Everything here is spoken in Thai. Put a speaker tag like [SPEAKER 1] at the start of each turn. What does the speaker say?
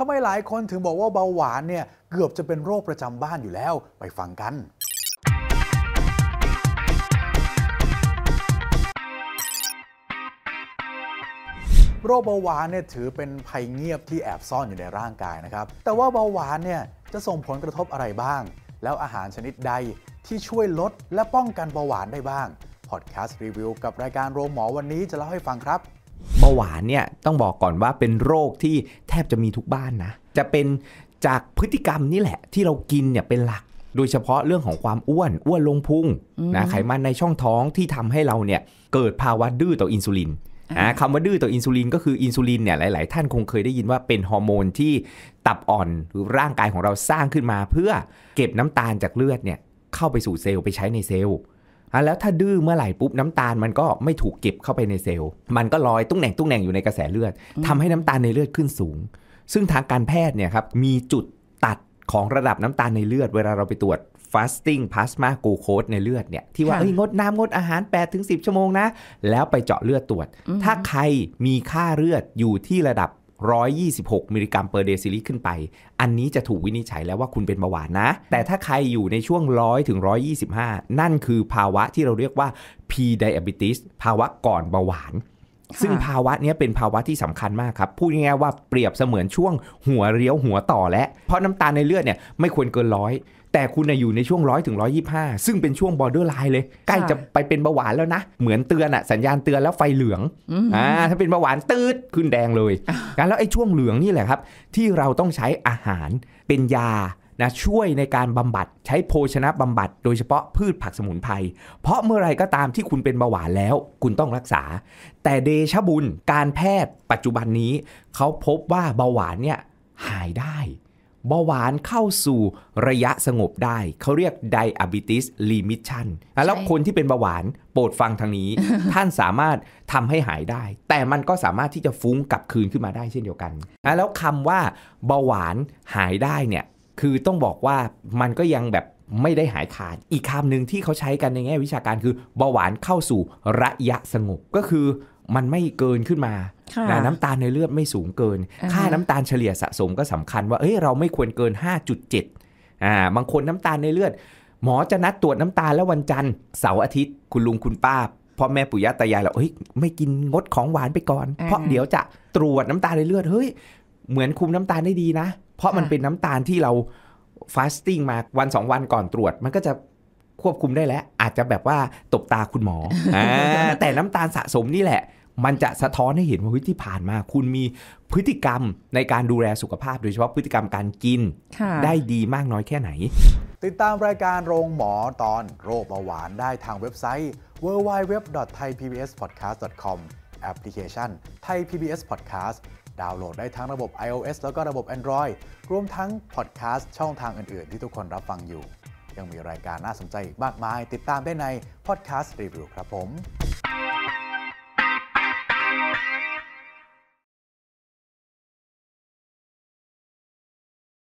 [SPEAKER 1] ทำไมหลายคนถึงบอกว่าเบาหวานเนี่ยเกือบจะเป็นโรคประจำบ้านอยู่แล้วไปฟังกัน โรคเบาหวานเนี่ยถือเป็นภัยเงียบที่แอบซ่อนอยู่ในร่างกายนะครับ แต่ว่าเบาหวานเนี่ยจะส่งผลกระทบอะไรบ้าง แล้วอาหารชนิดใดที่ช่วยลดและป้องกันเบาหวานได้บ้างพอดแคสต์รีวิวกับรายการโรงหมอวันนี้จะเล่าให้ฟังครับ
[SPEAKER 2] าหวานเนี่ยต้องบอกก่อนว่าเป็นโรคที่แทบจะมีทุกบ้านนะจะเป็นจากพฤติกรรมนี่แหละ ที่เรากินเนี่ยเป็นหลัก โดยเฉพาะเรื่องของความอ้วนอ้วนลงพุงนะไขมันในช่องท้องที่ทำให้เราเนี่ยเกิดภาวะดื้อต่ออินซูลินนะคำว่าดื้อต่ออินซูลินก็คืออินซูลินเนี่ยหลาย ๆ ท่านคงเคยได้ยินว่าเป็นฮอร์โมนที่ตับอ่อนหรือร่างกายของเราสร้างขึ้นมาเพื่อเก็บน้ำตาลจากเลือดเนี่ยเข้าไปสู่เซลล์ไปใช้ในเซลล์อ่ะแล้วถ้าดื้อเมื่อไหร่ปุ๊บน้ำตาลมันก็ไม่ถูกเก็บเข้าไปในเซลล์มันก็ลอยตุ้งแหน่งตุ้งแหน่งอยู่ในกระแสเลือด ทำให้น้ำตาลในเลือดขึ้นสูง ซึ่งทางการแพทย์เนี่ยครับมีจุดตัดของระดับน้ำตาลในเลือด เวลาเราไปตรวจ fasting plasma glucose ในเลือดเนี่ยที่ว่าเอ้ยงดน้ำงดอาหาร 8-10 ชั่วโมงนะ แล้วไปเจาะเลือดตรวจ ถ้าใครมีค่าเลือดอยู่ที่ระดับ126 มิลลิกรัมเปอร์เดซิลิขึ้นไป อันนี้จะถูกวินิจฉัยแล้วว่าคุณเป็นเบาหวานนะ แต่ถ้าใครอยู่ในช่วง 100ถึง125 นั่นคือภาวะที่เราเรียกว่า p diabetes ภาวะก่อนเบาหวานซึ่งภาวะนี้เป็นภาวะที่สำคัญมากครับ พูดง่ายๆว่าเปรียบเสมือนช่วงหัวเรียว หัวต่อและเพราะน้ำตาลในเลือดเนี่ยไม่ควรเกินร้อย แต่คุณอยู่ในช่วงร้อยถึงร้อยี่ห้าซึ่งเป็นช่วงบอร์เดอร์ไลน์เลย ใกล้จะไปเป็นเบาหวานแล้วนะ เหมือนเตือนอะสัญญาณเตือนแล้วไฟเหลืองอ่าถ้าเป็นเบาหวานตืดขึ้นแดงเลยแล้วไอ้ช่วงเหลืองนี่แหละครับ ที่เราต้องใช้อาหารเป็นยานะช่วยในการบำบัดใช้โภชนะบำบัด โดยเฉพาะพืชผักสมุนไพร เพราะเมื่อไรก็ตามที่คุณเป็นเบาหวานแล้ว คุณต้องรักษา แต่เดชบุญการแพทย์ปัจจุบันนี้ เขาพบว่าเบาหวานเนี่ยหายได้ เบาหวานเข้าสู่ระยะสงบได้ เขาเรียก diabetes remission แล้วคนที่เป็นเบาหวานโปรดฟังทางนี้ ท่านสามารถทำให้หายได้ แต่มันก็สามารถที่จะฟุ้งกลับคืนขึ้นมาได้เช่นเดียวกัน แล้วคำว่าเบาหวานหายได้เนี่ยคือต้องบอกว่ามันก็ยังแบบไม่ได้หายขาดอีกคำหนึ่งที่เขาใช้กันในแง่วิชาการคือ เบาหวานเข้าสู่ระยะสงบ ก็คือมันไม่เกินขึ้นมา น้ำตาลในเลือดไม่สูงเกิน ค่าน้ำตาลเฉลี่ยสะสมก็สำคัญว่าเอ้ยเราไม่ควรเกิน 5.7อ่าบางคนน้ำตาลในเลือดหมอจะนัดตรวจน้ำตาลแล้ววันจันทร์เสาร์อาทิตย์คุณลุงคุณป้าพ่อแม่ปู่ย่าตายายเราเฮ้ยไม่กินงดของหวานไปก่อนเพราะเดี๋ยวจะตรวจน้ำตาลในเลือดเฮ้ยเหมือนคุมน้ำตาลได้ดีนะ เพราะมันเป็นน้ำตาลที่เราฟาสติ้งมาวันสองวันก่อนตรวจ มันก็จะควบคุมได้แล้ว อาจจะแบบว่าตบตาคุณหมออแต่น้ำตาลสะสมนี่แหละ มันจะสะท้อนให้เห็นว่าที่ผ่านมา คุณมีพฤติกรรมในการดูแลสุขภาพ โดยเฉพาะพฤติกรรมการกินได้ดีมากน้อยแค่ไหน
[SPEAKER 1] ติดตามรายการโรงหมอตอนโรคเบาหวานได้ทางเว็บไซต์ www.thaipbspodcast.com แอปพลิเคชัน Thai PBS Podcast ดาวน์โหลดได้ทั้งระบบ iOS แล้วก็ระบบ Android รวมทั้งพอดแคสต์ช่องทางอื่น ๆ ที่ทุกคนรับฟังอยู่ ยังมีรายการน่าสนใจอีกมากมาย ติดตามได้ในพอดแคสต์รีวิวครับผม